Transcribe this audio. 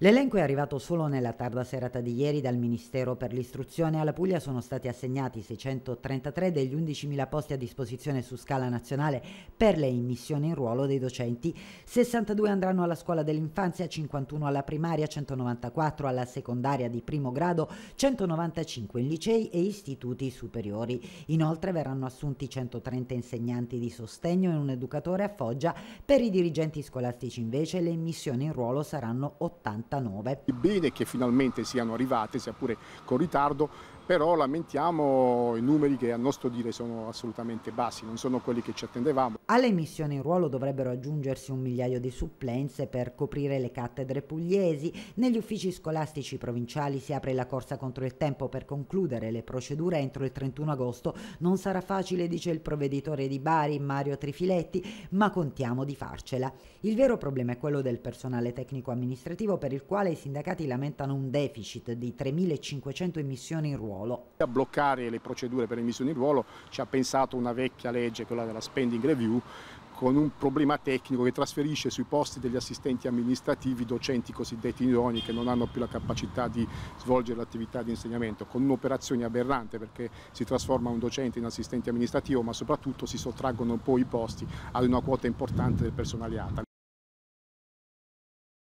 L'elenco è arrivato solo nella tarda serata di ieri dal Ministero per l'Istruzione. Alla Puglia sono stati assegnati 633 degli 11.000 posti a disposizione su scala nazionale per le immissioni in ruolo dei docenti. 62 andranno alla scuola dell'infanzia, 51 alla primaria, 194 alla secondaria di primo grado, 195 in licei e istituti superiori. Inoltre verranno assunti 130 insegnanti di sostegno e un educatore a Foggia. Per i dirigenti scolastici invece le immissioni in ruolo saranno 80 1989. Bene che finalmente siano arrivate, sia pure con ritardo, però lamentiamo i numeri che a nostro dire sono assolutamente bassi, non sono quelli che ci attendevamo. Alle missioni in ruolo dovrebbero aggiungersi un migliaio di supplenze per coprire le cattedre pugliesi, negli uffici scolastici provinciali si apre la corsa contro il tempo per concludere le procedure entro il 31 agosto, non sarà facile dice il provveditore di Bari Mario Trifiletti, ma contiamo di farcela. Il vero problema è quello del personale tecnico amministrativo per il il quale i sindacati lamentano un deficit di 3.500 emissioni in ruolo. A bloccare le procedure per le immissioni in ruolo ci ha pensato una vecchia legge, quella della spending review, con un problema tecnico che trasferisce sui posti degli assistenti amministrativi docenti cosiddetti idoni che non hanno più la capacità di svolgere l'attività di insegnamento, con un'operazione aberrante perché si trasforma un docente in assistente amministrativo ma soprattutto si sottraggono poi i posti ad una quota importante del personale ATA.